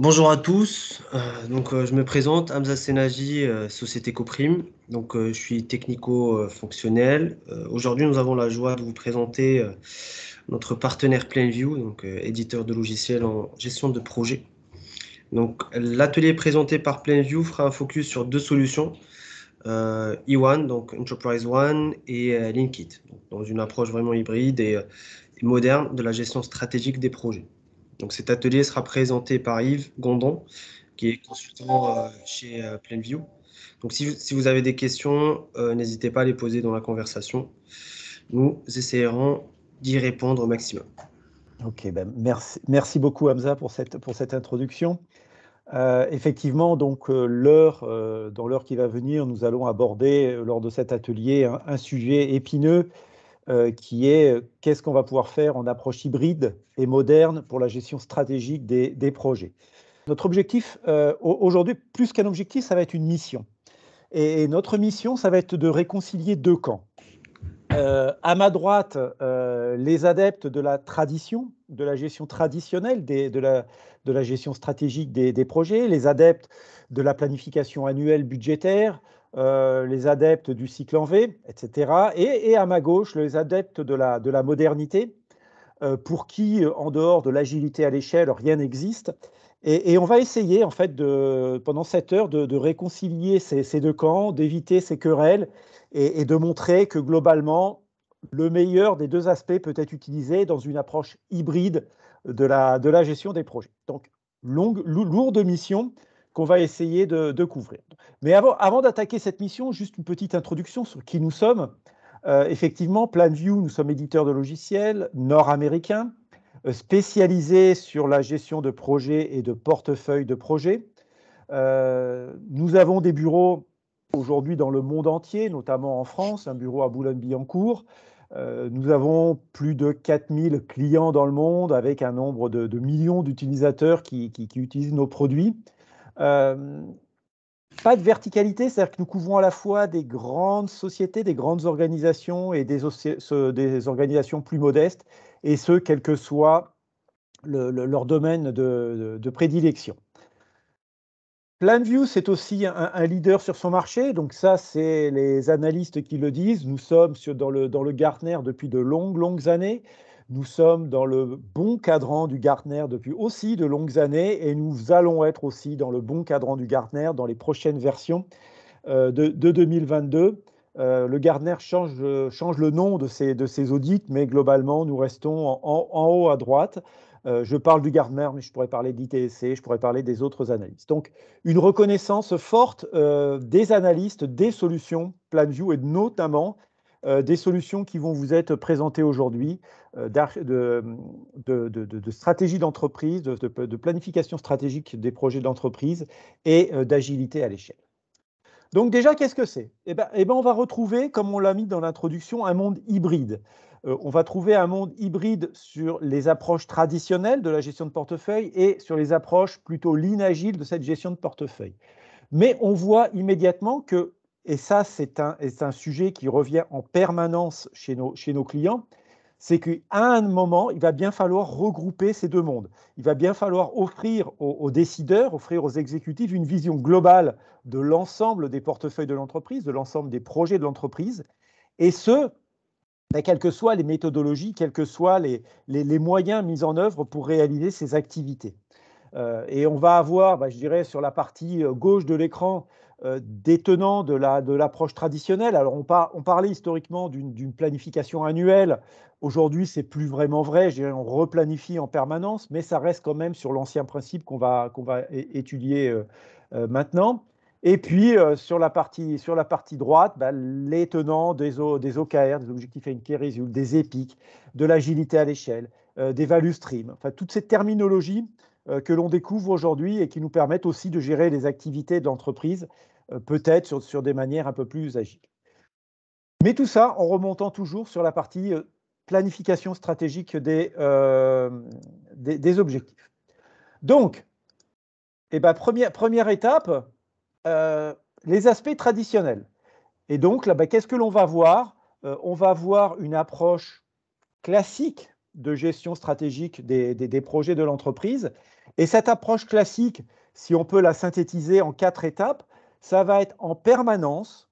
Bonjour à tous. Euh, donc, euh, je me présente, Amza Senagi, euh, Société Coprime. Donc, je suis technico-fonctionnel. Aujourd'hui, nous avons la joie de vous présenter notre partenaire Plainview, donc éditeur de logiciels en gestion de projet. Donc, l'atelier présenté par Plainview fera un focus sur deux solutions E1, e donc Enterprise One, et Linkit, donc, dans une approche vraiment hybride et moderne de la gestion stratégique des projets. Donc cet atelier sera présenté par Yves Gondon, qui est consultant euh, chez euh, Plainview. Donc si, vous avez des questions, euh, n'hésitez pas à les poser dans la conversation. Nous essayerons d'y répondre au maximum. Ok, ben, merci, merci beaucoup Hamza pour cette, pour cette introduction. effectivement, donc l'heure, dans l'heure qui va venir, nous allons aborder lors de cet atelier un sujet épineux euh, qui est euh, qu'est-ce qu'on va pouvoir faire en approche hybride et moderne pour la gestion stratégique des, projets. Notre objectif euh, aujourd'hui, plus qu'un objectif, ça va être une mission. Et, notre mission, ça va être de réconcilier deux camps. à ma droite, les adeptes de la tradition, de la gestion traditionnelle, de, la, gestion stratégique des, projets, les adeptes de la planification annuelle budgétaire, euh, les adeptes du cycle en V, etc. Et, à ma gauche, les adeptes de la, modernité, euh, pour qui, euh, en dehors de l'agilité à l'échelle, rien n'existe. Et, on va essayer, en fait, de, pendant cette heure, de, réconcilier ces, deux camps, d'éviter ces querelles et, de montrer que globalement, le meilleur des deux aspects peut être utilisé dans une approche hybride de la, de la gestion des projets. Donc, longue, lourde mission, va essayer de, couvrir. Mais avant, avant d'attaquer cette mission, juste une petite introduction sur qui nous sommes. Euh, effectivement, Planview, nous sommes éditeurs de logiciels nord-américains, euh, spécialisés sur la gestion de projets et de portefeuilles de projets. Euh, nous avons des bureaux aujourd'hui dans le monde entier, notamment en France, un bureau à Boulogne-Billancourt. nous avons plus de 4000 clients dans le monde avec un nombre de, millions d'utilisateurs qui, qui, utilisent nos produits pas de verticalité, c'est-à-dire que nous couvrons à la fois des grandes sociétés, des grandes organisations et des, des organisations plus modestes, et ce, quel que soit leur domaine de, prédilection. Planview, c'est aussi un, leader sur son marché. Donc ça, c'est les analystes qui le disent. Nous sommes sur, dans, le, dans le Gartner depuis de longues, longues années. Nous sommes dans le bon cadran du Gartner depuis aussi de longues années et nous allons être aussi dans le bon cadran du Gartner dans les prochaines versions euh, de, 2022. Euh, le Gartner change, change, le nom de ses, de ses, audits, mais globalement, nous restons en, en, haut à droite. Euh, je parle du Gartner, mais je pourrais parler d'ITSC, je pourrais parler des autres analystes. Donc, une reconnaissance forte des analystes, des solutions PlanView et notamment euh, des solutions qui vont vous être présentées aujourd'hui, euh, de, stratégie d'entreprise, de, planification stratégique des projets d'entreprise et euh, d'agilité à l'échelle. Donc déjà, qu'est-ce que c'est eh ben, eh ben, on va retrouver, comme on l'a mis dans l'introduction, un monde hybride. on va trouver un monde hybride sur les approches traditionnelles de la gestion de portefeuille et sur les approches plutôt l'inagile de cette gestion de portefeuille. Mais on voit immédiatement que et ça c'est un, un, sujet qui revient en permanence chez nos, chez nos clients, c'est qu'à un moment, il va bien falloir regrouper ces deux mondes. Il va bien falloir offrir aux, décideurs, offrir aux exécutifs une vision globale de l'ensemble des portefeuilles de l'entreprise, de l'ensemble des projets de l'entreprise, et ce, ben, quelles que soient les méthodologies, quels que soient les, les, moyens mis en œuvre pour réaliser ces activités. Euh, et on va avoir, ben, je dirais, sur la partie euh, gauche de l'écran, euh, des tenants de l'approche traditionnelle. Alors on, on parlait historiquement d'une planification annuelle. Aujourd'hui, c'est plus vraiment vrai. on replanifie en permanence, mais ça reste quand même sur l'ancien principe qu'on va, qu'on va étudier euh, euh, maintenant. Et puis, sur, la partie, sur la partie droite, bah, les tenants des, des OKR, des objectifs à des EPIC, de l'agilité à l'échelle, des value Stream. enfin, toutes ces terminologies que l'on découvre aujourd'hui et qui nous permettent aussi de gérer les activités d'entreprise euh, peut-être sur, des manières un peu plus agiles. Mais tout ça en remontant toujours sur la partie euh, planification stratégique euh, des, des, objectifs. Donc, eh ben, première, première étape, les aspects traditionnels. Et donc, là, ben, qu'est-ce que l'on va voir On va voir une approche classique de gestion stratégique des projets de l'entreprise. Et cette approche classique, si on peut la synthétiser en quatre étapes, ça va être en permanence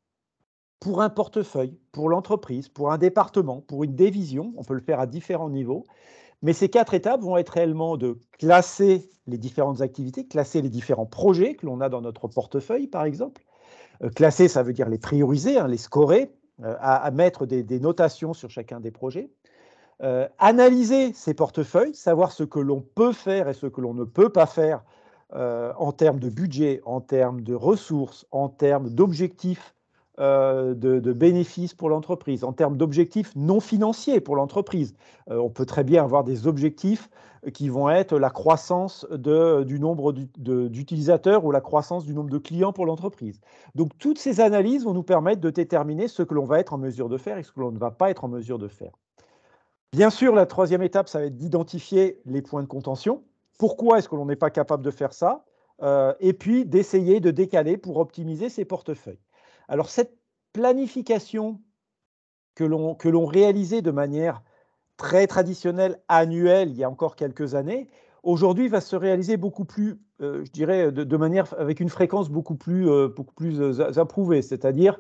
pour un portefeuille, pour l'entreprise, pour un département, pour une division. On peut le faire à différents niveaux. Mais ces quatre étapes vont être réellement de classer les différentes activités, classer les différents projets que l'on a dans notre portefeuille, par exemple. Euh, classer, ça veut dire les prioriser, hein, les scorer, euh, à, mettre des, notations sur chacun des projets. Euh, analyser ces portefeuilles, savoir ce que l'on peut faire et ce que l'on ne peut pas faire euh, en termes de budget, en termes de ressources, en termes d'objectifs euh, de, bénéfices pour l'entreprise, en termes d'objectifs non financiers pour l'entreprise. Euh, on peut très bien avoir des objectifs qui vont être la croissance du nombre d'utilisateurs ou la croissance du nombre de clients pour l'entreprise. Donc toutes ces analyses vont nous permettre de déterminer ce que l'on va être en mesure de faire et ce que l'on ne va pas être en mesure de faire. Bien sûr, la troisième étape, ça va être d'identifier les points de contention. Pourquoi est-ce que l'on n'est pas capable de faire ça euh, Et puis d'essayer de décaler pour optimiser ses portefeuilles. Alors cette planification que l'on réalisait de manière très traditionnelle, annuelle, il y a encore quelques années, aujourd'hui va se réaliser beaucoup plus, euh, je dirais, de, manière avec une fréquence beaucoup plus, euh, beaucoup plus approuvée, c'est-à-dire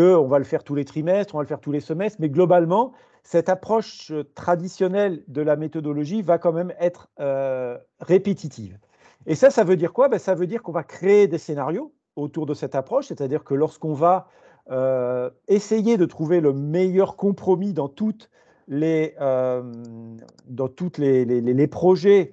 on va le faire tous les trimestres, on va le faire tous les semestres, mais globalement, cette approche euh, traditionnelle de la méthodologie va quand même être euh, répétitive. Et ça, ça veut dire quoi ben, Ça veut dire qu'on va créer des scénarios autour de cette approche, c'est-à-dire que lorsqu'on va euh, essayer de trouver le meilleur compromis dans toutes les, dans toutes projets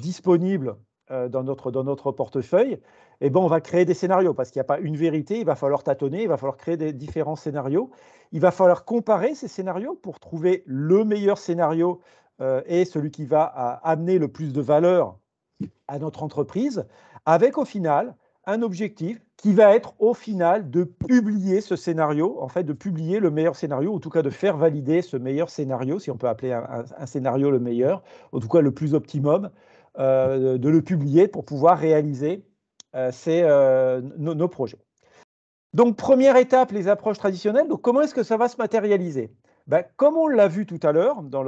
disponibles dans notre portefeuille, eh ben, on va créer des scénarios parce qu'il n'y a pas une vérité, il va falloir tâtonner, il va falloir créer des différents scénarios, il va falloir comparer ces scénarios pour trouver le meilleur scénario euh, et celui qui va euh, amener le plus de valeur à notre entreprise, avec au final un objectif qui va être au final de publier ce scénario, en fait de publier le meilleur scénario, ou en tout cas de faire valider ce meilleur scénario, si on peut appeler un, scénario le meilleur, en tout cas le plus optimum, euh, de le publier pour pouvoir réaliser euh, c'est euh, nos, projets. Donc, première étape, les approches traditionnelles. Donc, comment est-ce que ça va se matérialiser ben, Comme on l'a vu tout à l'heure dans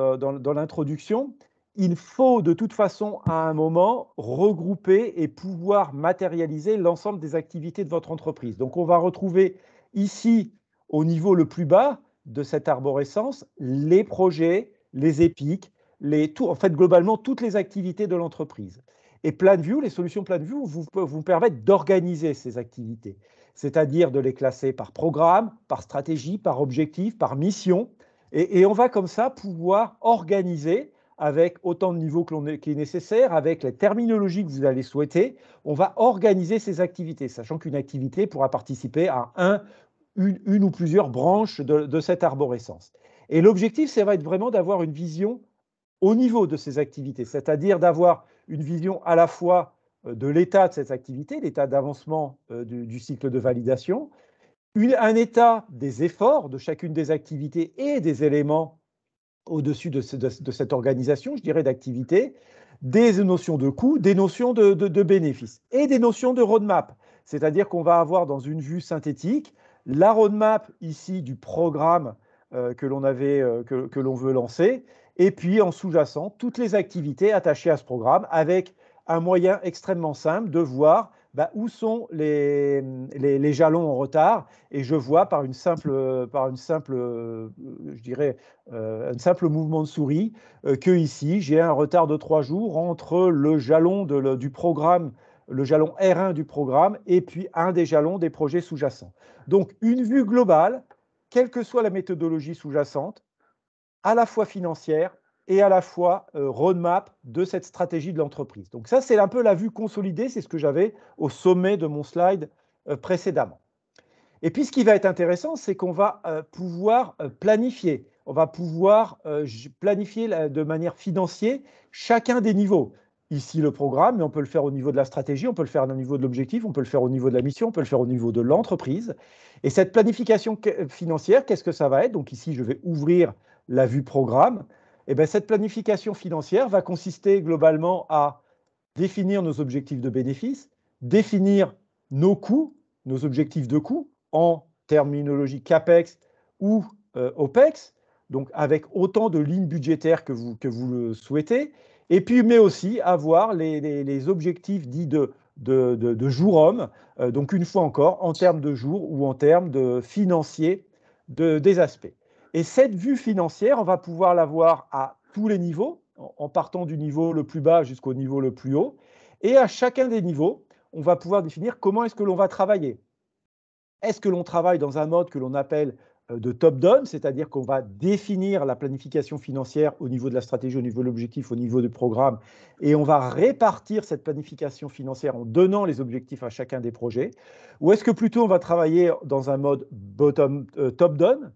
l'introduction, il faut de toute façon à un moment regrouper et pouvoir matérialiser l'ensemble des activités de votre entreprise. Donc, on va retrouver ici, au niveau le plus bas de cette arborescence, les projets, les épiques, les, tout, en fait, globalement, toutes les activités de l'entreprise. Et PlanView, les solutions PlanView vous, vous permettent d'organiser ces activités, c'est-à-dire de les classer par programme, par stratégie, par objectif, par mission. Et, on va comme ça pouvoir organiser avec autant de niveaux qui est nécessaire, avec la terminologie que vous allez souhaiter, on va organiser ces activités, sachant qu'une activité pourra participer à un, une, ou plusieurs branches de, de cette arborescence. Et l'objectif, ça va être vraiment d'avoir une vision au niveau de ces activités, c'est-à-dire d'avoir une vision à la fois euh, de l'état de cette activité, l'état d'avancement euh, du, cycle de validation, un état des efforts de chacune des activités et des éléments au-dessus de, cette organisation, je dirais, d'activité, des notions de coûts, des notions de, bénéfices et des notions de roadmap. C'est-à-dire qu'on va avoir dans une vue synthétique la roadmap ici du programme euh, que l'on avait, que l'on veut lancer, et puis en sous-jacent, toutes les activités attachées à ce programme avec un moyen extrêmement simple de voir bah, où sont les, les, jalons en retard Et je vois par une simple, par une simple euh, je dirais, euh, un simple mouvement de souris euh, que ici, j'ai un retard de trois jours entre le jalon du programme, le jalon R1 du programme, et puis un des jalons des projets sous-jacents. Donc, une vue globale, quelle que soit la méthodologie sous-jacente, à la fois financière et à la fois euh, roadmap de cette stratégie de l'entreprise. Donc ça, c'est un peu la vue consolidée, c'est ce que j'avais au sommet de mon slide euh, précédemment. Et puis ce qui va être intéressant, c'est qu'on va euh, pouvoir planifier, on va pouvoir planifier de manière financière chacun des niveaux. Ici le programme, mais on peut le faire au niveau de la stratégie, on peut le faire au niveau de l'objectif, on peut le faire au niveau de la mission, on peut le faire au niveau de l'entreprise. Et cette planification financière, qu'est-ce que ça va être Donc ici, je vais ouvrir la vue programme, eh ben, cette planification financière va consister globalement à définir nos objectifs de bénéfices, définir nos coûts, nos objectifs de coûts en terminologie CAPEX ou euh, OPEX, donc avec autant de lignes budgétaires que vous, que vous le souhaitez, et puis mais aussi avoir les, objectifs dits de, de, jour homme, euh, donc une fois encore en termes de jours ou en termes de financiers des aspects. Et cette vue financière, on va pouvoir l'avoir à tous les niveaux, en partant du niveau le plus bas jusqu'au niveau le plus haut. Et à chacun des niveaux, on va pouvoir définir comment est-ce que l'on va travailler. Est-ce que l'on travaille dans un mode que l'on appelle euh, de top-down, c'est-à-dire qu'on va définir la planification financière au niveau de la stratégie, au niveau de l'objectif, au niveau du programme, et on va répartir cette planification financière en donnant les objectifs à chacun des projets Ou est-ce que plutôt on va travailler dans un mode bottom, euh, top-down,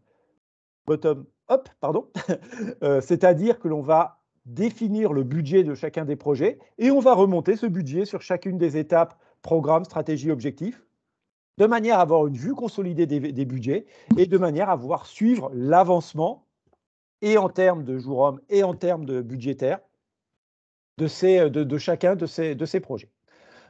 bottom-up, pardon, euh, c'est-à-dire que l'on va définir le budget de chacun des projets et on va remonter ce budget sur chacune des étapes, programmes, stratégie, objectif, de manière à avoir une vue consolidée des, budgets et de manière à voir suivre l'avancement et en termes de jour homme et en termes de budgétaire de, euh, de chacun de ces, de ces projets.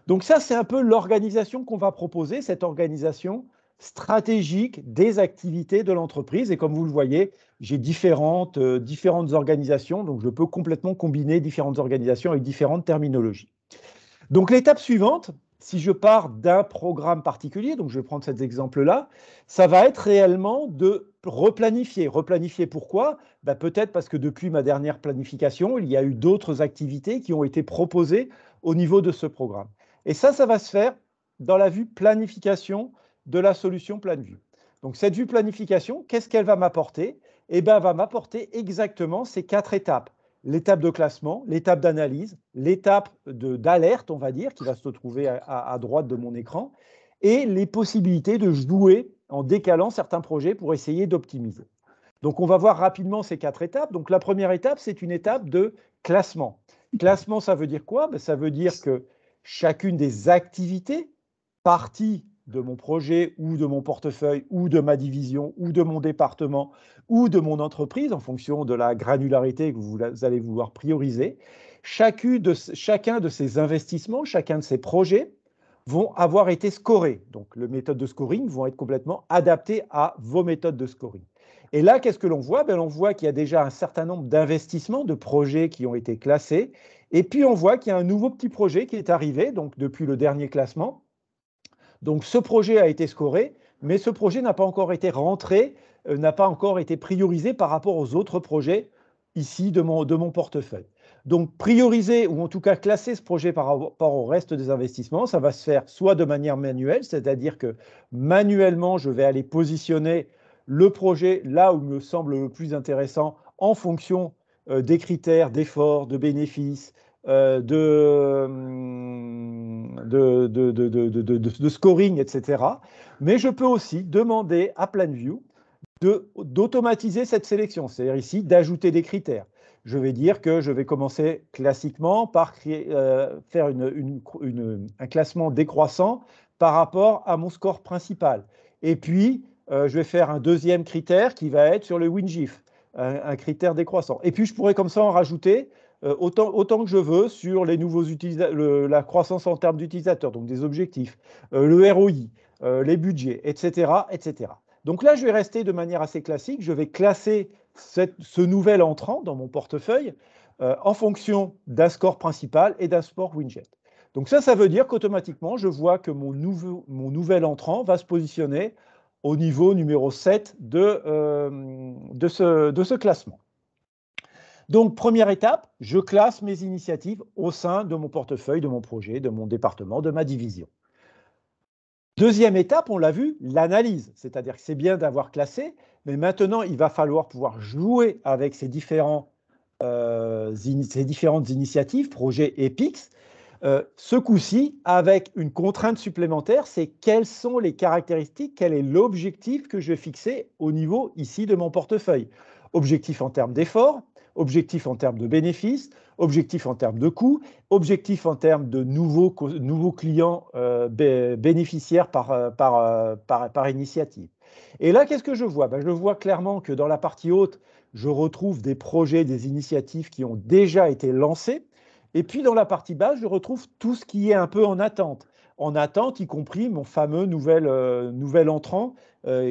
Donc ça, c'est un peu l'organisation qu'on va proposer, cette organisation stratégique des activités de l'entreprise. Et comme vous le voyez, j'ai différentes, euh, différentes organisations, donc je peux complètement combiner différentes organisations avec différentes terminologies. Donc l'étape suivante, si je pars d'un programme particulier, donc je vais prendre cet exemple-là, ça va être réellement de replanifier. Replanifier pourquoi ben, Peut-être parce que depuis ma dernière planification, il y a eu d'autres activités qui ont été proposées au niveau de ce programme. Et ça, ça va se faire dans la vue planification de la solution plan vue. Donc cette vue planification, qu'est-ce qu'elle va m'apporter Eh bien, elle va m'apporter exactement ces quatre étapes. L'étape de classement, l'étape d'analyse, l'étape d'alerte, on va dire, qui va se trouver à, droite de mon écran, et les possibilités de jouer en décalant certains projets pour essayer d'optimiser. Donc on va voir rapidement ces quatre étapes. Donc la première étape, c'est une étape de classement. Classement, ça veut dire quoi ben, Ça veut dire que chacune des activités parties de mon projet ou de mon portefeuille ou de ma division ou de mon département ou de mon entreprise en fonction de la granularité que vous allez vouloir prioriser. chacun de ces investissements, chacun de ces projets vont avoir été scorés. Donc, les méthodes de scoring vont être complètement adaptées à vos méthodes de scoring. Et là, qu'est-ce que l'on voit ben, On voit qu'il y a déjà un certain nombre d'investissements, de projets qui ont été classés. Et puis, on voit qu'il y a un nouveau petit projet qui est arrivé, donc depuis le dernier classement, donc ce projet a été scoré, mais ce projet n'a pas encore été rentré, euh, n'a pas encore été priorisé par rapport aux autres projets ici de mon, portefeuille. Donc prioriser ou en tout cas classer ce projet par rapport au reste des investissements, ça va se faire soit de manière manuelle, c'est-à-dire que manuellement, je vais aller positionner le projet là où me semble le plus intéressant en fonction euh, des critères d'efforts, de bénéfices, euh, hum, de, de, scoring, etc. Mais je peux aussi demander à PlanView d'automatiser cette sélection, c'est-à-dire ici d'ajouter des critères. Je vais dire que je vais commencer classiquement par euh, faire un classement décroissant par rapport à mon score principal. Et puis, euh, je vais faire un deuxième critère qui va être sur le WinGIF, un critère décroissant. Et puis, je pourrais comme ça en rajouter euh, autant, que je veux sur les la croissance en termes d'utilisateurs, donc des objectifs, euh, le ROI, euh, les budgets, etc., etc. Donc là, je vais rester de manière assez classique. Je vais classer ce nouvel entrant dans mon portefeuille en fonction d'un score principal et d'un score widget. Donc ça, ça veut dire qu'automatiquement, je vois que mon, nouvel entrant va se positionner au niveau numéro 7 de ce classement. Donc, première étape, je classe mes initiatives au sein de mon portefeuille, de mon projet, de mon département, de ma division. Deuxième étape, on l'a vu, l'analyse. C'est-à-dire que c'est bien d'avoir classé, mais maintenant, il va falloir pouvoir jouer avec ces, différents, euh, différentes initiatives, projets et PIX. Euh, ce coup-ci, avec une contrainte supplémentaire, c'est quelles sont les caractéristiques, quel est l'objectif que je vais fixer au niveau ici de mon portefeuille. Objectif en termes d'efforts, objectif en termes de bénéfices, objectif en termes de coûts, objectif en termes de nouveaux, nouveaux clients euh, bénéficiaires par, euh, par, euh, par, par, initiative. Et là, qu'est-ce que je vois ben, Je vois clairement que dans la partie haute, je retrouve des projets, des initiatives qui ont déjà été lancées. Et puis dans la partie basse, je retrouve tout ce qui est un peu en attente en attente, y compris mon fameux nouvel, nouvel entrant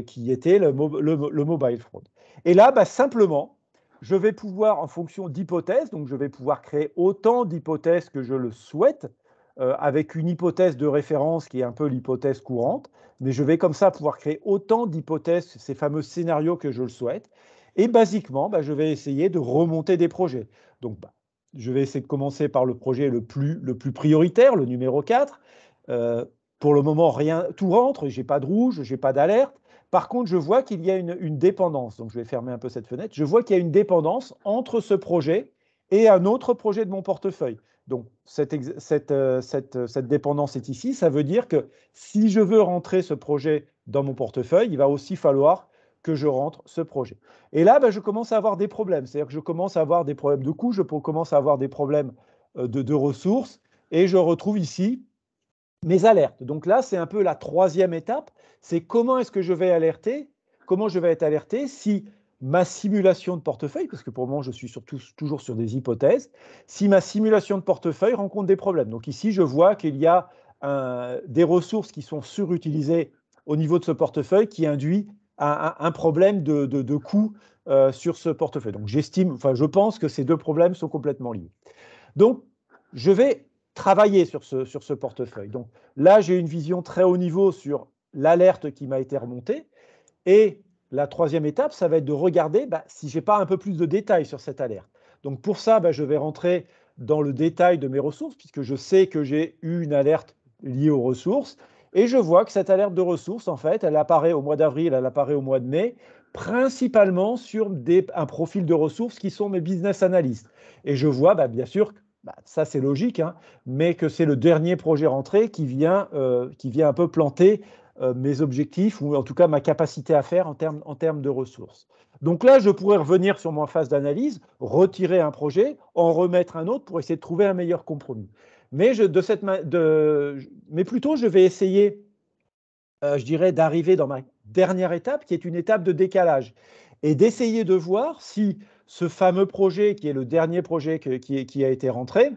qui était le, le mobile fraud. Et là, bah, simplement, je vais pouvoir, en fonction d'hypothèses, donc je vais pouvoir créer autant d'hypothèses que je le souhaite, euh, avec une hypothèse de référence qui est un peu l'hypothèse courante, mais je vais comme ça pouvoir créer autant d'hypothèses, ces fameux scénarios que je le souhaite. Et basiquement, bah, je vais essayer de remonter des projets. Donc, bah, je vais essayer de commencer par le projet le plus, le plus prioritaire, le numéro 4. Euh, pour le moment, rien, tout rentre, je n'ai pas de rouge, je n'ai pas d'alerte. Par contre, je vois qu'il y a une, dépendance. Donc, je vais fermer un peu cette fenêtre. Je vois qu'il y a une dépendance entre ce projet et un autre projet de mon portefeuille. Donc, cette, euh, euh, dépendance est ici. Ça veut dire que si je veux rentrer ce projet dans mon portefeuille, il va aussi falloir que je rentre ce projet. Et là, ben, je commence à avoir des problèmes. C'est-à-dire que je commence à avoir des problèmes de coûts, je commence à avoir des problèmes euh, de ressources, et je retrouve ici mes alertes. Donc là, c'est un peu la troisième étape c'est comment est-ce que je vais alerter, comment je vais être alerté si ma simulation de portefeuille, parce que pour le moment je suis toujours sur des hypothèses, si ma simulation de portefeuille rencontre des problèmes. Donc ici, je vois qu'il y a des ressources qui sont surutilisées au niveau de ce portefeuille qui induit un, un problème de, de, de coût euh, sur ce portefeuille. Donc j'estime, enfin je pense que ces deux problèmes sont complètement liés. Donc je vais travailler sur ce, sur ce portefeuille. Donc là, j'ai une vision très haut niveau sur l'alerte qui m'a été remontée. Et la troisième étape, ça va être de regarder bah, si je n'ai pas un peu plus de détails sur cette alerte. Donc pour ça, bah, je vais rentrer dans le détail de mes ressources, puisque je sais que j'ai eu une alerte liée aux ressources. Et je vois que cette alerte de ressources, en fait, elle apparaît au mois d'avril, elle apparaît au mois de mai, principalement sur des, un profil de ressources qui sont mes business analysts. Et je vois, bah, bien sûr, bah, ça c'est logique, hein, mais que c'est le dernier projet rentré qui vient, euh, qui vient un peu planter euh, mes objectifs ou en tout cas ma capacité à faire en termes, de ressources. Donc là, je pourrais revenir sur ma phase d'analyse, retirer un projet, en remettre un autre pour essayer de trouver un meilleur compromis. Mais, de mais plutôt, je vais essayer, euh, je dirais, d'arriver dans ma dernière étape, qui est une étape de décalage, et d'essayer de voir si ce fameux projet, qui est le dernier projet qui, a été rentré,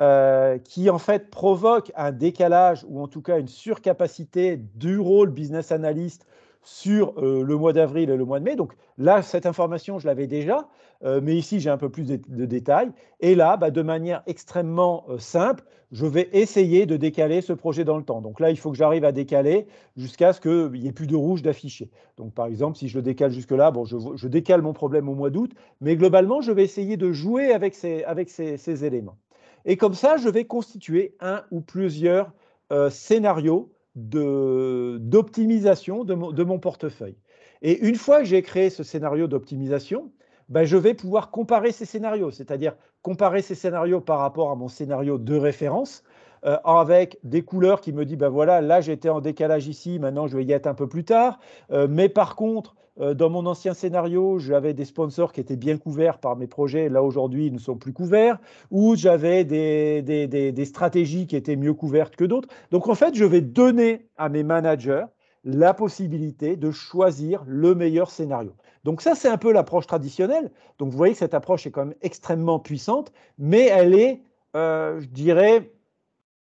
euh, qui en fait provoque un décalage ou en tout cas une surcapacité du rôle business analyst sur euh, le mois d'avril et le mois de mai. Donc là, cette information, je l'avais déjà, euh, mais ici, j'ai un peu plus de, détails. Et là, bah, de manière extrêmement simple, je vais essayer de décaler ce projet dans le temps. Donc là, il faut que j'arrive à décaler jusqu'à ce qu'il n'y ait plus de rouge d'affiché. Donc par exemple, si je le décale jusque-là, bon, je, décale mon problème au mois d'août, mais globalement, je vais essayer de jouer avec avec ces éléments. Et comme ça, je vais constituer un ou plusieurs euh, scénarios d'optimisation de, mon portefeuille. Et une fois que j'ai créé ce scénario d'optimisation, ben je vais pouvoir comparer ces scénarios, c'est-à-dire comparer ces scénarios par rapport à mon scénario de référence, euh, avec des couleurs qui me disent, ben voilà, là j'étais en décalage ici, maintenant je vais y être un peu plus tard, euh, mais par contre, euh, dans mon ancien scénario, j'avais des sponsors qui étaient bien couverts par mes projets. Là, aujourd'hui, ils ne sont plus couverts. Ou j'avais des, stratégies qui étaient mieux couvertes que d'autres. Donc, en fait, je vais donner à mes managers la possibilité de choisir le meilleur scénario. Donc ça, c'est un peu l'approche traditionnelle. Donc vous voyez que cette approche est quand même extrêmement puissante, mais elle est, euh, je dirais,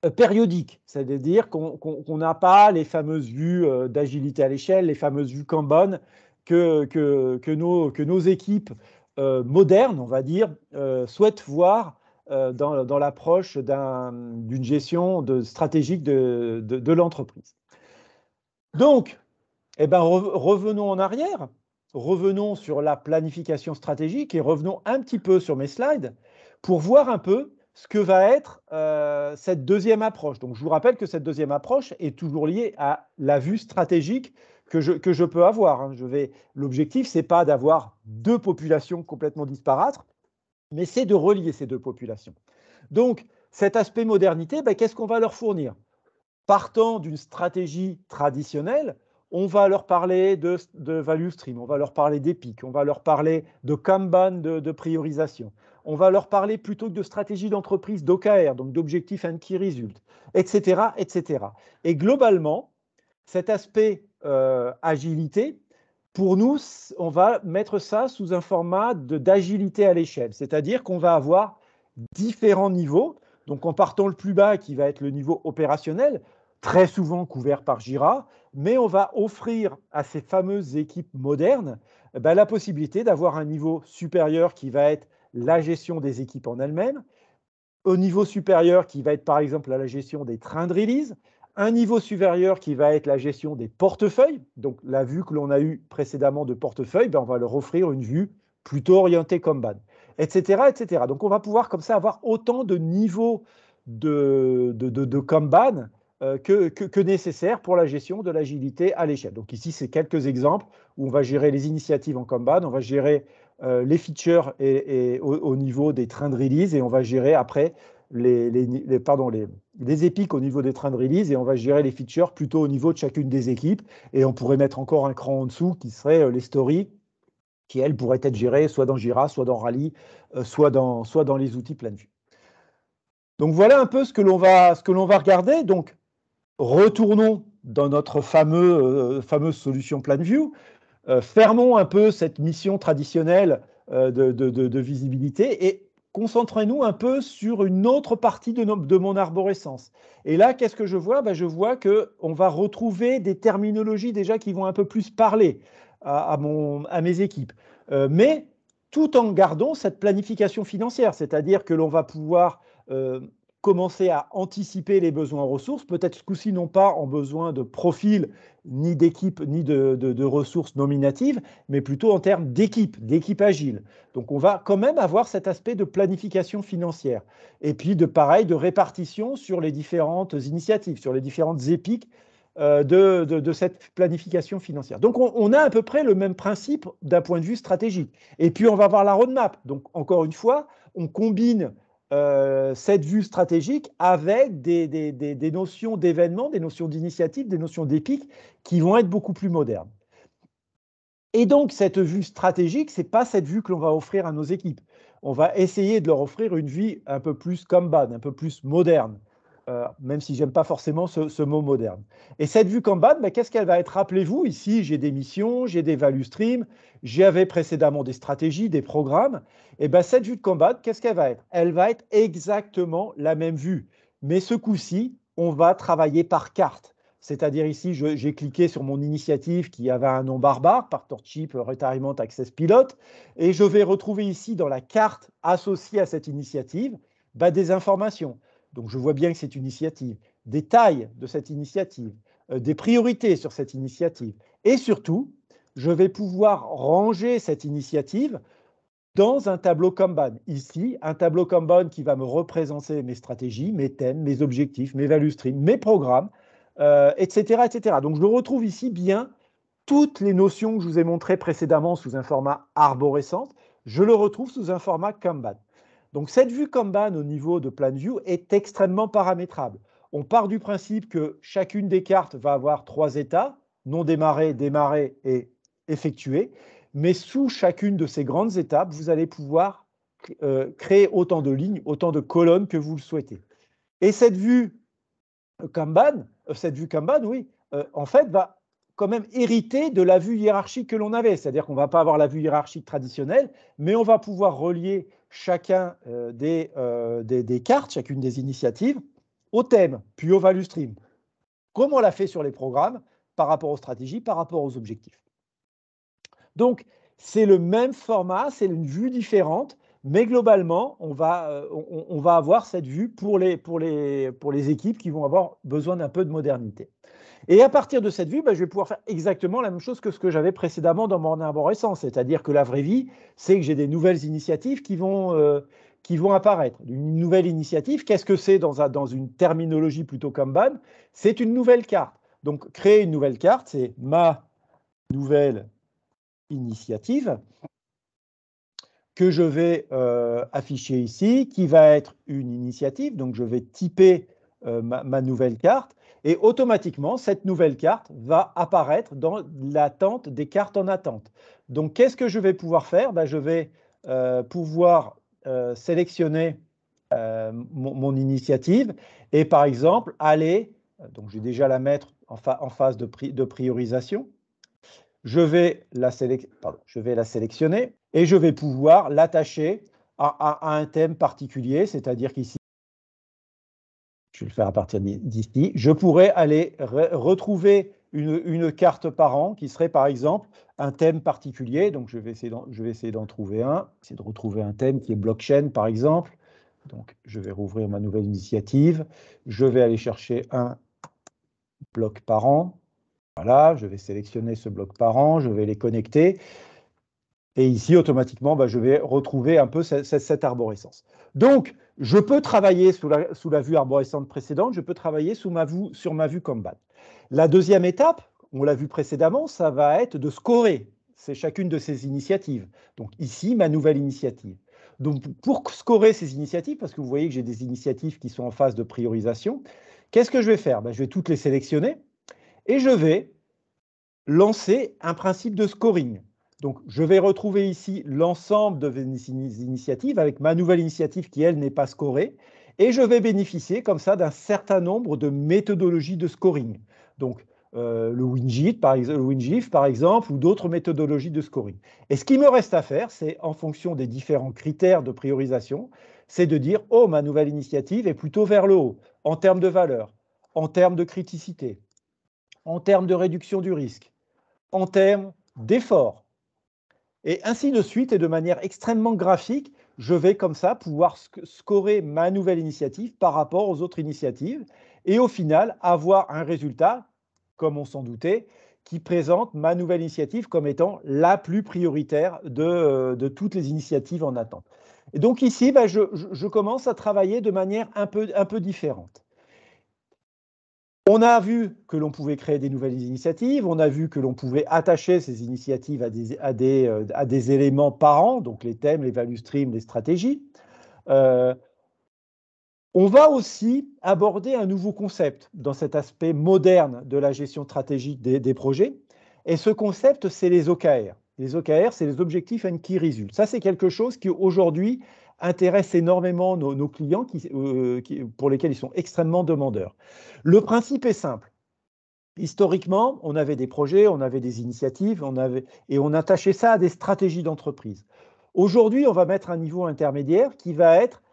euh, périodique, c'est-à-dire qu'on n'a pas les fameuses vues d'agilité à l'échelle, les fameuses vues Kanban que, nos, équipes euh, modernes, on va dire, euh, souhaitent voir euh, dans, l'approche d'une gestion stratégique de, l'entreprise. Donc, eh ben, revenons en arrière, revenons sur la planification stratégique et revenons un petit peu sur mes slides pour voir un peu ce que va être cette deuxième approche. Donc, je vous rappelle que cette deuxième approche est toujours liée à la vue stratégique que je, que je peux avoir. Hein. Je vais, l'objectif, c'est pas d'avoir deux populations complètement disparates, mais c'est de relier ces deux populations. Donc, cet aspect modernité, ben, qu'est-ce qu'on va leur fournir Partant d'une stratégie traditionnelle, on va leur parler de, de, value stream, on va leur parler d'EPIC, on va leur parler de Kanban de, de, priorisation, on va leur parler plutôt que de stratégie d'entreprise d'OKR, donc d'objectif and key result, etc., etc. Et globalement, cet aspect euh, agilité, pour nous, on va mettre ça sous un format d'agilité à l'échelle, c'est-à-dire qu'on va avoir différents niveaux. Donc en partant le plus bas, qui va être le niveau opérationnel, très souvent couvert par Jira, mais on va offrir à ces fameuses équipes modernes eh ben, la possibilité d'avoir un niveau supérieur qui va être la gestion des équipes en elles-mêmes, au niveau supérieur qui va être par exemple la gestion des trains de release, un niveau supérieur qui va être la gestion des portefeuilles. Donc la vue que l'on a eue précédemment de portefeuille, ben, on va leur offrir une vue plutôt orientée Kanban, etc., etc. Donc on va pouvoir comme ça avoir autant de niveaux de, de, de, euh, que, que, nécessaire pour la gestion de l'agilité à l'échelle. Donc ici, c'est quelques exemples où on va gérer les initiatives en Kanban, on va gérer euh, les features et, au, niveau des trains de release et on va gérer après les, les, les les, des épiques au niveau des trains de release et on va gérer les features plutôt au niveau de chacune des équipes. Et on pourrait mettre encore un cran en dessous qui serait euh, les stories qui, elles, pourraient être gérées soit dans Jira, soit dans Rally, euh, soit, dans, soit dans les outils plein de vue. Donc voilà un peu ce que l'on va, ce que l'on va regarder. Donc retournons dans notre fameux, euh, fameuse solution PlanView. View, fermons un peu cette mission traditionnelle de, visibilité et concentrez-nous un peu sur une autre partie de, mon arborescence. Et là, qu'est-ce que je vois bah, Je vois qu'on va retrouver des terminologies déjà qui vont un peu plus parler à, mes équipes. Euh, mais tout en gardant cette planification financière, c'est-à-dire que l'on va pouvoir euh, commencer à anticiper les besoins en ressources, peut-être ce coup-ci non pas en besoin de profil, ni d'équipe, ni de, ressources nominatives, mais plutôt en termes d'équipe, d'équipe agile. Donc on va quand même avoir cet aspect de planification financière, et puis de pareil, de répartition sur les différentes initiatives, sur les différentes épiques euh, de, cette planification financière. Donc on, on, a à peu près le même principe d'un point de vue stratégique. Et puis on va voir la roadmap. Donc encore une fois, on combine euh, cette vue stratégique avec des, notions d'événements, des notions d'initiative, des notions d'épique qui vont être beaucoup plus modernes. Et donc, cette vue stratégique, ce n'est pas cette vue que l'on va offrir à nos équipes. On va essayer de leur offrir une vie un peu plus combat, un peu plus moderne. Euh, même si j'aime pas forcément ce, mot moderne. Et cette vue combat, ben, qu'est-ce qu'elle va être Rappelez-vous, ici, j'ai des missions, j'ai des value streams, j'avais précédemment des stratégies, des programmes. Et ben, cette vue de combat, qu'est-ce qu'elle va être Elle va être exactement la même vue. Mais ce coup-ci, on va travailler par carte. C'est-à-dire ici, j'ai cliqué sur mon initiative qui avait un nom barbare, Partnership Retirement Access Pilot, et je vais retrouver ici dans la carte associée à cette initiative ben, des informations. Donc je vois bien que c'est une initiative, des tailles de cette initiative, euh, des priorités sur cette initiative. Et surtout, je vais pouvoir ranger cette initiative dans un tableau Kanban. Ici, un tableau Kanban qui va me représenter mes stratégies, mes thèmes, mes objectifs, mes value streams, mes programmes, etc., euh, etc. Donc je retrouve ici bien toutes les notions que je vous ai montrées précédemment sous un format arborescent. je le retrouve sous un format Kanban. Donc cette vue Kanban au niveau de vue est extrêmement paramétrable. On part du principe que chacune des cartes va avoir trois états, non démarré, démarré et effectué. Mais sous chacune de ces grandes étapes, vous allez pouvoir euh, créer autant de lignes, autant de colonnes que vous le souhaitez. Et cette vue Kanban, euh, cette vue Kanban, oui, euh, en fait, va quand même hériter de la vue hiérarchique que l'on avait. C'est-à-dire qu'on ne va pas avoir la vue hiérarchique traditionnelle, mais on va pouvoir relier chacun euh, euh, des, cartes, chacune des initiatives, au thème, puis au value stream. Comme on l'a fait sur les programmes, par rapport aux stratégies, par rapport aux objectifs. Donc, c'est le même format, c'est une vue différente, mais globalement, on va, euh, avoir cette vue pour les équipes qui vont avoir besoin d'un peu de modernité. Et à partir de cette vue, bah, je vais pouvoir faire exactement la même chose que ce que j'avais précédemment dans mon arborescence. C'est-à-dire que la vraie vie, c'est que j'ai des nouvelles initiatives qui vont, euh, qui vont apparaître. Une nouvelle initiative, qu'est-ce que c'est dans, une terminologie plutôt Kanban C'est une nouvelle carte. Donc, créer une nouvelle carte, c'est ma nouvelle initiative que je vais euh, afficher ici, qui va être une initiative. Donc, je vais typer euh, ma, nouvelle carte. Et automatiquement, cette nouvelle carte va apparaître dans l'attente des cartes en attente. Donc, qu'est-ce que je vais pouvoir faire ben, Je vais euh, pouvoir euh, sélectionner euh, mon, initiative et, par exemple, aller, donc je vais déjà la mettre en, en phase de, de priorisation, je vais, la je vais la sélectionner et je vais pouvoir l'attacher à un thème particulier, c'est-à-dire qu'ici, je vais le faire à partir d'ici, je pourrais aller retrouver une, carte par an qui serait par exemple un thème particulier. Donc je vais essayer d'en trouver un. C'est de retrouver un thème qui est blockchain par exemple. Donc je vais rouvrir ma nouvelle initiative. Je vais aller chercher un bloc par an. Voilà, je vais sélectionner ce bloc par an, je vais les connecter. Et ici, automatiquement, bah, je vais retrouver un peu cette, cette arborescence. Donc, je peux travailler sous la, vue arborescente précédente, je peux travailler sur ma vue combat. La deuxième étape, on l'a vu précédemment, ça va être de scorer. C'est chacune de ces initiatives. Donc ici, ma nouvelle initiative. Donc pour scorer ces initiatives, parce que vous voyez que j'ai des initiatives qui sont en phase de priorisation, qu'est-ce que je vais faire ben, Je vais toutes les sélectionner et je vais lancer un principe de scoring. Donc, je vais retrouver ici l'ensemble de mes initiatives avec ma nouvelle initiative qui, elle, n'est pas scorée. Et je vais bénéficier comme ça d'un certain nombre de méthodologies de scoring. Donc, euh, le, WinGIF, par, le WinGIF, par exemple, ou d'autres méthodologies de scoring. Et ce qui me reste à faire, c'est en fonction des différents critères de priorisation, c'est de dire, oh, ma nouvelle initiative est plutôt vers le haut, en termes de valeur, en termes de criticité, en termes de réduction du risque, en termes d'effort, et ainsi de suite, et de manière extrêmement graphique, je vais comme ça pouvoir scorer ma nouvelle initiative par rapport aux autres initiatives, et au final avoir un résultat, comme on s'en doutait, qui présente ma nouvelle initiative comme étant la plus prioritaire de, euh, toutes les initiatives en attente. Et donc ici, bah, je, commence à travailler de manière un peu différente. On a vu que l'on pouvait créer des nouvelles initiatives, on a vu que l'on pouvait attacher ces initiatives à des, à des, euh, éléments parents, donc les thèmes, les value streams, les stratégies. Euh, on va aussi aborder un nouveau concept dans cet aspect moderne de la gestion stratégique des, des projets, et ce concept, c'est les OKR. Les OKR, c'est les objectifs and qui résultent. Ça, c'est quelque chose qui aujourd'hui intéresse énormément nos, clients euh, qui, pour lesquels ils sont extrêmement demandeurs. Le principe est simple. Historiquement, on avait des projets, on avait des initiatives, on avait, et on attachait ça à des stratégies d'entreprise. Aujourd'hui, on va mettre un niveau intermédiaire qui va être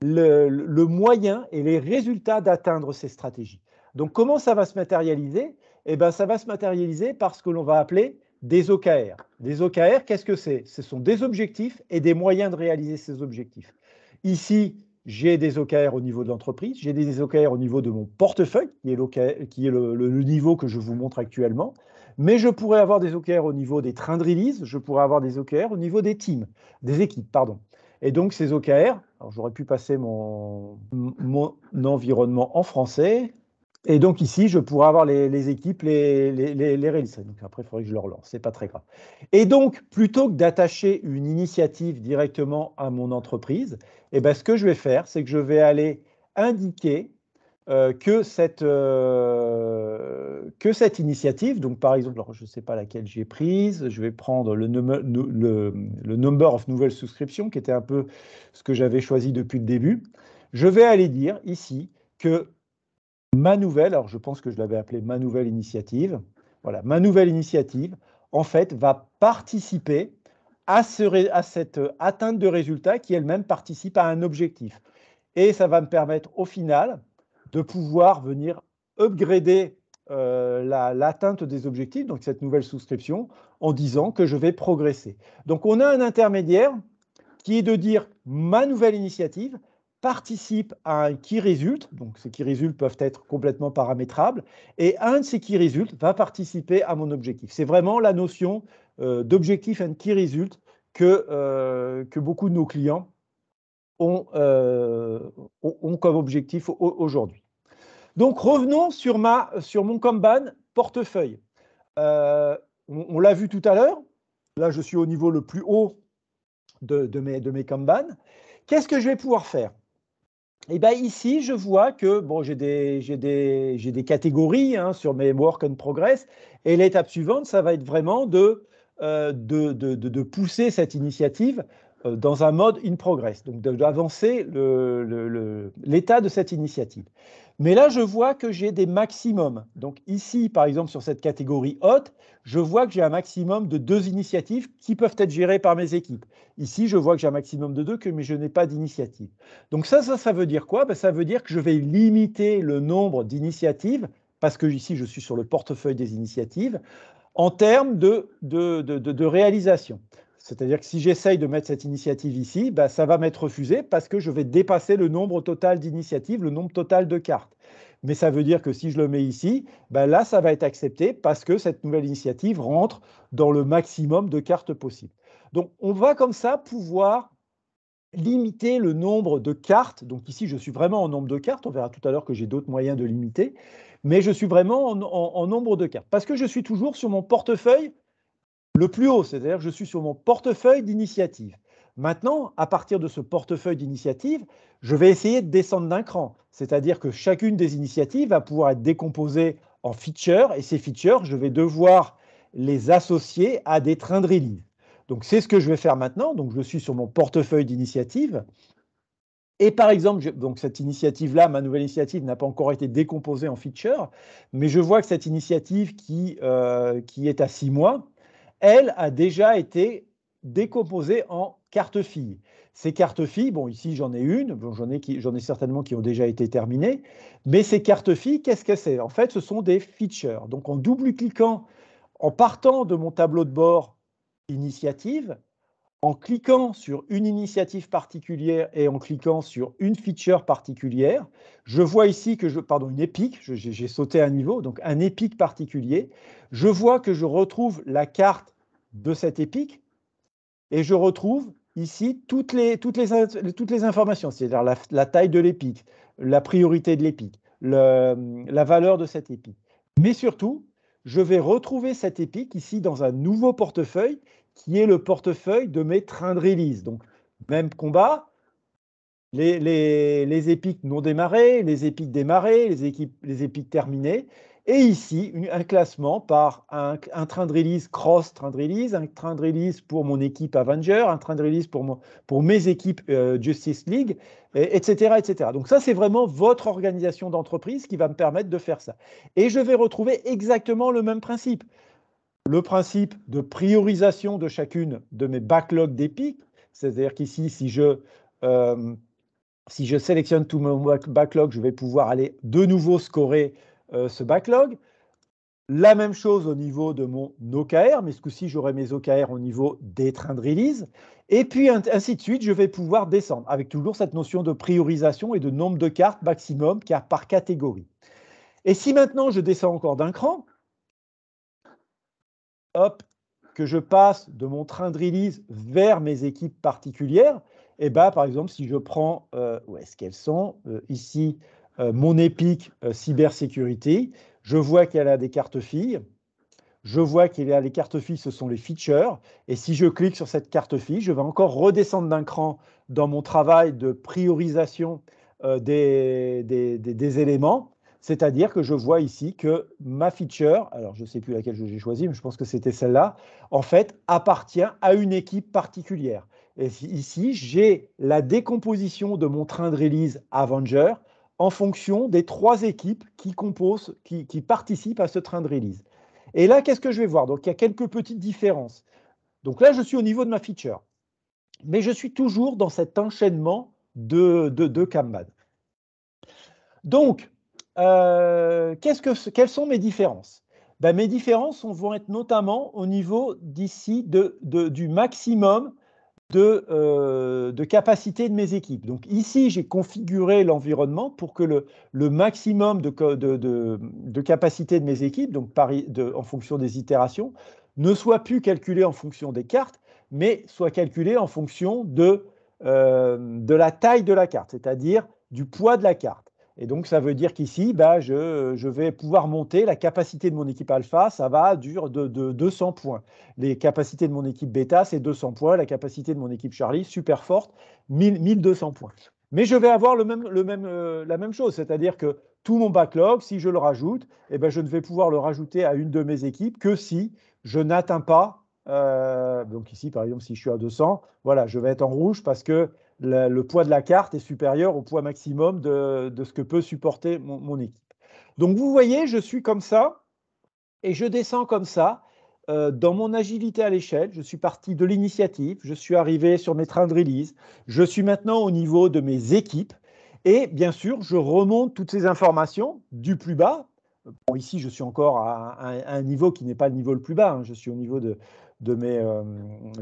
le, moyen et les résultats d'atteindre ces stratégies. Donc, comment ça va se matérialiser Eh bien, ça va se matérialiser par ce que l'on va appeler des OKR. Des OKR, qu'est-ce que c'est Ce sont des objectifs et des moyens de réaliser ces objectifs. Ici, j'ai des OKR au niveau de l'entreprise, j'ai des OKR au niveau de mon portefeuille, qui est, le, niveau que je vous montre actuellement, mais je pourrais avoir des OKR au niveau des trains de release, je pourrais avoir des OKR au niveau des teams, des équipes, pardon. Et donc ces OKR, j'aurais pu passer mon environnement en français, et donc ici, je pourrais avoir les, équipes, les, les, réaliser. Donc après, il faudrait que je leur relance, ce n'est pas très grave. Et donc, plutôt que d'attacher une initiative directement à mon entreprise, eh ben, ce que je vais faire, c'est que je vais aller indiquer euh, que, cette, euh, que cette initiative, donc par exemple, alors je ne sais pas laquelle j'ai prise, je vais prendre le, le, le number of nouvelles souscriptions, qui était un peu ce que j'avais choisi depuis le début. Je vais aller dire ici que ma nouvelle, alors je pense que je l'avais ma nouvelle initiative, voilà, ma nouvelle initiative, en fait, va participer à, cette euh, atteinte de résultats qui elle-même participe à un objectif. Et ça va me permettre au final de pouvoir venir upgrader euh, l'atteinte des objectifs, donc cette nouvelle souscription, en disant que je vais progresser. Donc on a un intermédiaire qui est de dire ma nouvelle initiative, participe à un qui résulte, donc ces qui résultent peuvent être complètement paramétrables, et un de ces qui résultent va participer à mon objectif. C'est vraiment la notion euh, d'objectif and qui résulte que, euh, que beaucoup de nos clients ont, euh, comme objectif aujourd'hui. Donc revenons sur, ma, sur mon Kanban portefeuille. on, l'a vu tout à l'heure, là je suis au niveau le plus haut de, mes, de mes Kanban. Qu'est-ce que je vais pouvoir faire et eh ben ici, je vois que bon, j'ai des, catégories hein, sur mes work and progress. Et l'étape suivante, ça va être vraiment de, euh, pousser cette initiative euh, dans un mode in progress, donc d'avancer l'état de cette initiative. Mais là, je vois que j'ai des maximums. Donc ici, par exemple, sur cette catégorie haute, je vois que j'ai un maximum de deux initiatives qui peuvent être gérées par mes équipes. Ici, je vois que j'ai un maximum de deux, mais je n'ai pas d'initiative. Donc ça, ça, veut dire quoi ben, Ça veut dire que je vais limiter le nombre d'initiatives, parce que ici, je suis sur le portefeuille des initiatives, en termes de réalisation. C'est-à-dire que si j'essaye de mettre cette initiative ici, bah, ça va m'être refusé parce que je vais dépasser le nombre total d'initiatives, le nombre total de cartes. Mais ça veut dire que si je le mets ici, bah, là, ça va être accepté parce que cette nouvelle initiative rentre dans le maximum de cartes possibles. Donc, on va comme ça pouvoir limiter le nombre de cartes. Donc ici, je suis vraiment en nombre de cartes. On verra tout à l'heure que j'ai d'autres moyens de limiter. Mais je suis vraiment en nombre de cartes. Parce que je suis toujours sur mon portefeuille le plus haut, c'est-à-dire je suis sur mon portefeuille d'initiative. Maintenant, à partir de ce portefeuille d'initiatives, je vais essayer de descendre d'un cran. C'est-à-dire que chacune des initiatives va pouvoir être décomposée en features, et ces features, je vais devoir les associer à des trains de release. Donc, c'est ce que je vais faire maintenant. Donc, je suis sur mon portefeuille d'initiatives. Et par exemple, donc cette initiative-là, ma nouvelle initiative n'a pas encore été décomposée en features, mais je vois que cette initiative qui, euh, qui est à six mois, elle a déjà été décomposée en cartes filles. Ces cartes filles, bon, ici j'en ai une, j'en ai, ai, certainement qui ont déjà été terminées, mais ces cartes filles, qu'est-ce que c'est En fait, ce sont des features. Donc en double-cliquant, en partant de mon tableau de bord initiative, en cliquant sur une initiative particulière et en cliquant sur une feature particulière, je vois ici que je, pardon, une épique, j'ai sauté un niveau, donc un épique particulier, je vois que je retrouve la carte de cette épique et je retrouve ici toutes les, toutes toutes les informations, c'est-à-dire la, la, taille de l'épique, la priorité de l'épique, la valeur de cette épique. Mais surtout, je vais retrouver cette épique ici dans un nouveau portefeuille qui est le portefeuille de mes trains de release. Donc, même combat, les, les, les épiques non démarrés, les épiques démarrés, les, équipes, les épiques terminées. Et ici, un classement par un, train de release cross train de release, un train de release pour mon équipe Avenger, un train de release pour, mon, pour mes équipes euh, Justice League, etc., etc. Donc ça, c'est vraiment votre organisation d'entreprise qui va me permettre de faire ça. Et je vais retrouver exactement le même principe le principe de priorisation de chacune de mes backlogs d'EPIC, c'est-à-dire qu'ici, si je euh, sélectionne tout mon backlog, je vais pouvoir aller de nouveau scorer euh, ce backlog. La même chose au niveau de mon OKR, mais ce coup-ci, j'aurai mes OKR au niveau des trains de release. Et puis, ainsi de suite, je vais pouvoir descendre avec toujours cette notion de priorisation et de nombre de cartes maximum car par catégorie. Et si maintenant je descends encore d'un cran, hop, que je passe de mon train de release vers mes équipes particulières, et eh ben, par exemple, si je prends, euh, où est-ce qu'elles sont euh, Ici, euh, mon épique cybersécurité, je vois qu'elle a des cartes filles. Je vois qu'il y a les cartes filles, ce sont les features. Et si je clique sur cette carte fille, je vais encore redescendre d'un cran dans mon travail de priorisation des, éléments c'est-à-dire que je vois ici que ma feature, alors je ne sais plus laquelle j'ai choisi, mais je pense que c'était celle-là, en fait, appartient à une équipe particulière. Et ici, j'ai la décomposition de mon train de release Avenger en fonction des trois équipes qui composent, qui, participent à ce train de release. Et là, qu'est-ce que je vais voir Donc, il y a quelques petites différences. Donc là, je suis au niveau de ma feature. Mais je suis toujours dans cet enchaînement de, de, de Donc, euh, quelles sont mes différences ben, Mes différences vont être notamment au niveau d'ici du maximum euh, de, capacité de mes équipes. Donc ici, j'ai configuré l'environnement pour que le, maximum de, capacité de mes équipes, donc en fonction des itérations, ne soit plus calculé en fonction des cartes, mais soit calculé en fonction de euh, la taille de la carte, c'est-à-dire du poids de la carte. Et donc, ça veut dire qu'ici, bah, je, je, vais pouvoir monter la capacité de mon équipe alpha, ça va durer de, de, 200 points. Les capacités de mon équipe bêta, c'est 200 points. La capacité de mon équipe Charlie, super forte, 1200 points. Mais je vais avoir le même, le même, euh, la même chose, c'est-à-dire que tout mon backlog, si je le rajoute, eh ben, je ne vais pouvoir le rajouter à une de mes équipes que si je n'atteins pas. Euh, donc ici, par exemple, si je suis à 200, voilà, je vais être en rouge parce que le, poids de la carte est supérieur au poids maximum de, ce que peut supporter mon, équipe. Donc vous voyez, je suis comme ça et je descends comme ça. Euh, dans mon agilité à l'échelle, je suis parti de l'initiative, je suis arrivé sur mes trains de release, je suis maintenant au niveau de mes équipes et bien sûr, je remonte toutes ces informations du plus bas. ici, je suis encore à un, niveau qui n'est pas le niveau le plus bas, hein. je suis au niveau de, euh,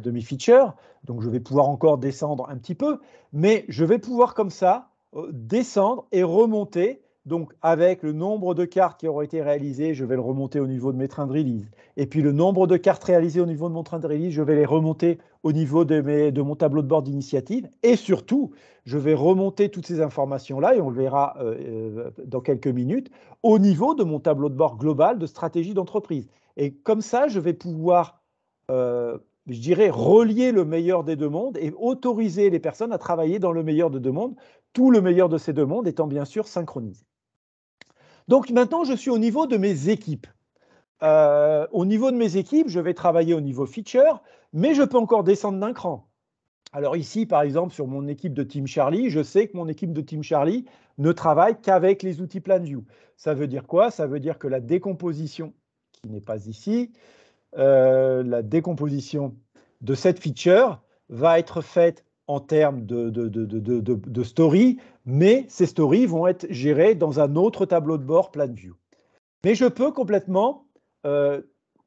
de mes, features. Donc je vais pouvoir encore descendre un petit peu, mais je vais pouvoir comme ça euh, descendre et remonter. Donc avec le nombre de cartes qui auront été réalisées, je vais le remonter au niveau de mes trains de release. Et puis le nombre de cartes réalisées au niveau de mon train de release, je vais les remonter au niveau de, mes, de mon tableau de bord d'initiative. Et surtout, je vais remonter toutes ces informations-là, et on le verra euh, dans quelques minutes, au niveau de mon tableau de bord global de stratégie d'entreprise. Et comme ça, je vais pouvoir euh, je dirais, relier le meilleur des deux mondes et autoriser les personnes à travailler dans le meilleur des deux mondes, tout le meilleur de ces deux mondes étant bien sûr synchronisé. Donc maintenant, je suis au niveau de mes équipes. Euh, au niveau de mes équipes, je vais travailler au niveau feature, mais je peux encore descendre d'un cran. Alors ici, par exemple, sur mon équipe de Team Charlie, je sais que mon équipe de Team Charlie ne travaille qu'avec les outils PlanView. Ça veut dire quoi Ça veut dire que la décomposition, qui n'est pas ici, euh, la décomposition de cette feature va être faite en termes de, story, mais ces stories vont être gérées dans un autre tableau de bord PlanView. Mais je peux complètement euh,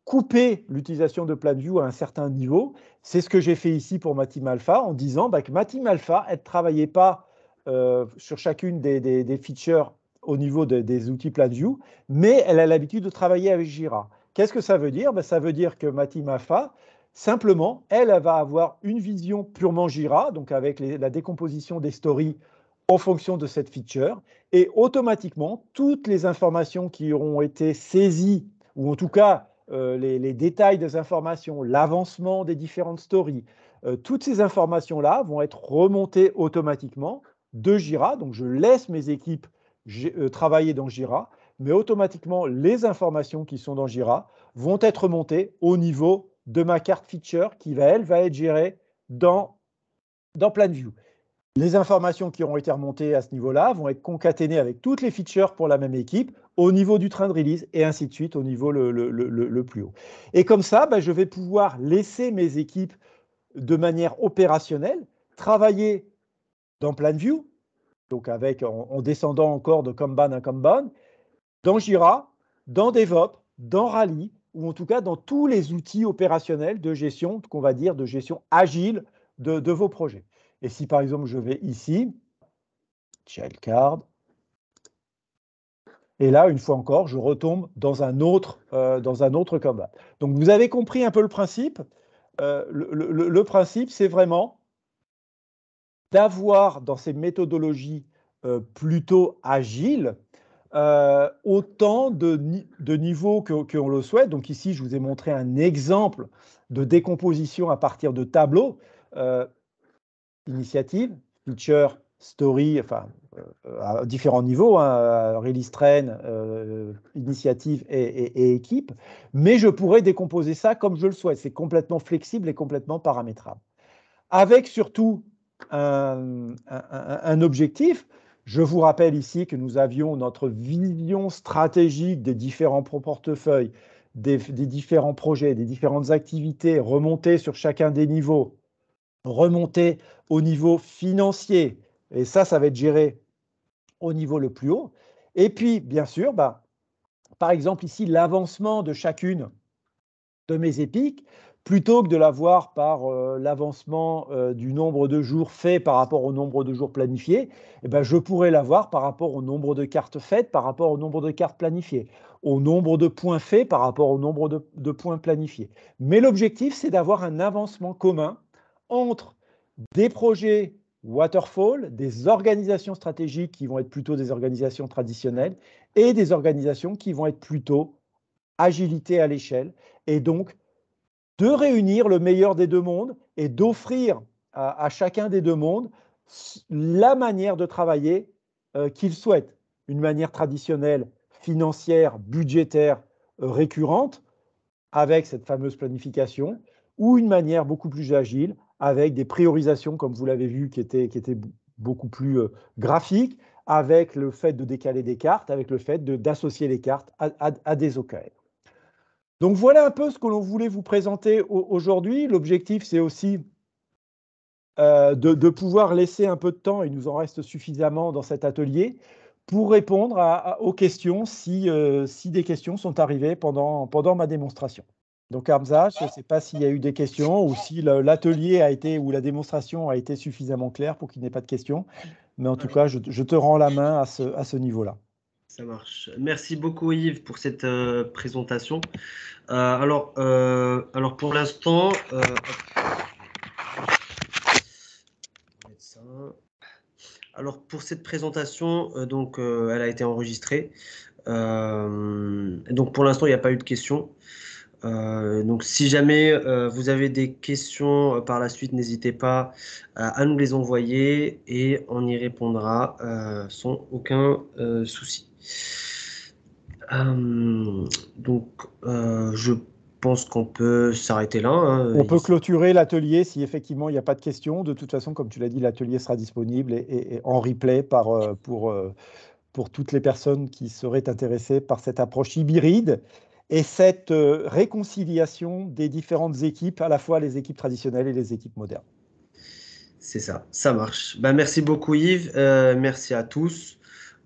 couper l'utilisation de PlanView à un certain niveau. C'est ce que j'ai fait ici pour ma alpha en disant bah, que ma alpha, ne travaillait pas euh, sur chacune des, features au niveau des outils PlanView, mais elle a l'habitude de travailler avec Jira. Qu'est-ce que ça veut dire ben, Ça veut dire que Mati Mafa, simplement, elle, elle, va avoir une vision purement Jira, donc avec la décomposition des stories en fonction de cette feature, et automatiquement, toutes les informations qui auront été saisies, ou en tout cas euh, les, détails des informations, l'avancement des différentes stories, euh, toutes ces informations-là vont être remontées automatiquement de Jira. Donc je laisse mes équipes euh, travailler dans Jira mais automatiquement, les informations qui sont dans Jira vont être montées au niveau de ma carte feature qui, va, elle, va être gérée dans, dans PlanView. Les informations qui auront été remontées à ce niveau-là vont être concaténées avec toutes les features pour la même équipe au niveau du train de release et ainsi de suite au niveau le, plus haut. Et comme ça, bah, je vais pouvoir laisser mes équipes de manière opérationnelle travailler dans PlanView, donc avec en, en descendant encore de Kanban à Kanban, dans Jira, dans DevOps, dans Rally, ou en tout cas dans tous les outils opérationnels de gestion, qu'on va dire de gestion agile de, vos projets. Et si par exemple je vais ici, Card, et là, une fois encore, je retombe dans un autre, euh, dans un autre combat. Donc vous avez compris un peu le principe. Euh, le, principe, c'est vraiment d'avoir dans ces méthodologies euh, plutôt agiles, euh, autant de, niveaux que, que, le souhaite. Donc ici, je vous ai montré un exemple de décomposition à partir de tableaux. initiatives, euh, initiative, feature, story, enfin, euh, à différents niveaux, hein, release train, initiative et, et, équipe. Mais je pourrais décomposer ça comme je le souhaite. C'est complètement flexible et complètement paramétrable. Avec surtout un objectif, je vous rappelle ici que nous avions notre vision stratégique des différents portefeuilles, des, différents projets, des différentes activités remontées sur chacun des niveaux, remontées au niveau financier. Et ça, ça va être géré au niveau le plus haut. Et puis, bien sûr, bah, par exemple, ici, l'avancement de chacune de mes épiques, plutôt que de l'avoir par euh, l'avancement euh, du nombre de jours faits par rapport au nombre de jours planifiés, eh ben, je pourrais l'avoir par rapport au nombre de cartes faites, par rapport au nombre de cartes planifiées, au nombre de points faits par rapport au nombre de, points planifiés. Mais l'objectif, c'est d'avoir un avancement commun entre des projets waterfall, des organisations stratégiques qui vont être plutôt des organisations traditionnelles et des organisations qui vont être plutôt agilité à l'échelle et donc de réunir le meilleur des deux mondes et d'offrir à, chacun des deux mondes la manière de travailler euh, qu'il souhaite. Une manière traditionnelle, financière, budgétaire, euh, récurrente, avec cette fameuse planification, ou une manière beaucoup plus agile, avec des priorisations, comme vous l'avez vu, qui étaient, qui beaucoup plus euh, graphiques, avec le fait de décaler des cartes, avec le fait d'associer les cartes à, à des OKR. Donc voilà un peu ce que l'on voulait vous présenter aujourd'hui. L'objectif, c'est aussi euh, de, pouvoir laisser un peu de temps, il nous en reste suffisamment dans cet atelier, pour répondre aux questions euh, si, des questions sont arrivées pendant, ma démonstration. Donc Hamza, je ne sais pas s'il y a eu des questions ou si l'atelier a été ou la démonstration a été suffisamment claire pour qu'il n'y ait pas de questions. Mais en tout cas, je, te rends la main à ce niveau-là. Ça marche. Merci beaucoup Yves pour cette euh, présentation. Euh, alors, euh, alors pour l'instant, alors pour cette présentation, donc elle a été enregistrée. donc pour l'instant, il n'y a pas eu de questions. donc si jamais vous avez des questions par la suite, n'hésitez pas à nous les envoyer et on y répondra sans aucun souci. Euh, donc, euh, je pense qu'on peut s'arrêter là. Hein, On peut clôturer l'atelier si effectivement il n'y a pas de questions. De toute façon, comme tu l'as dit, l'atelier sera disponible et, en replay par, euh, pour, pour toutes les personnes qui seraient intéressées par cette approche hybride et cette réconciliation des différentes équipes, à la fois les équipes traditionnelles et les équipes modernes. C'est ça, ça marche. Ben, merci beaucoup Yves, merci à tous.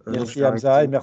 Merci Hamza et merci.